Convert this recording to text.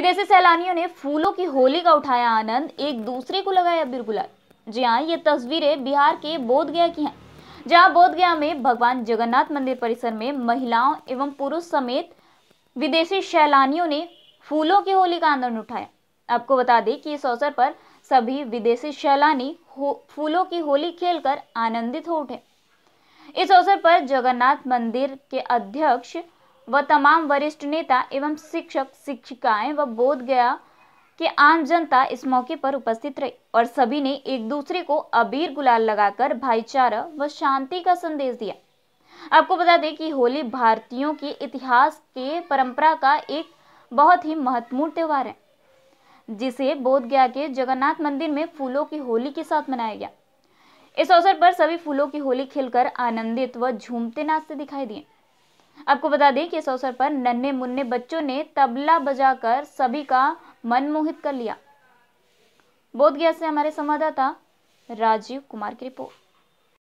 विदेशी सैलानियों ने फूलों की होली का उठाया आनंद एक दूसरे को लगाया अबीर गुलाल जी हाँ ये तस्वीरें बिहार के बोधगया की हैं जहाँ बोधगया में भगवान जगन्नाथ मंदिर परिसर में महिलाओं एवं पुरुष समेत विदेशी सैलानियों ने फूलों की होली का आनंद उठाया आपको बता दें कि इस अवसर पर सभी विदेशी सैलानी फूलों की होली खेलकर आनंदित हो उठे इस अवसर पर जगन्नाथ मंदिर के अध्यक्ष व तमाम वरिष्ठ नेता एवं शिक्षक शिक्षिकाएं व बोध गया कि आम जनता इस मौके पर उपस्थित रही और सभी ने एक दूसरे को अबीर गुलाल लगाकर भाईचारा व शांति का संदेश दिया आपको बता दें कि होली भारतीयों के इतिहास के परंपरा का एक बहुत ही महत्वपूर्ण त्यौहार है जिसे बोध गया के जगन्नाथ मंदिर में फूलों की होली के साथ मनाया गया इस अवसर पर सभी फूलों की होली खेलकर आनंदित व झूमते नाचते दिखाई दिए आपको बता दें कि इस अवसर पर नन्हे मुन्ने बच्चों ने तबला बजाकर सभी का मन मोहित कर लिया बोधगया से हमारे संवाददाता राजीव कुमार की रिपोर्ट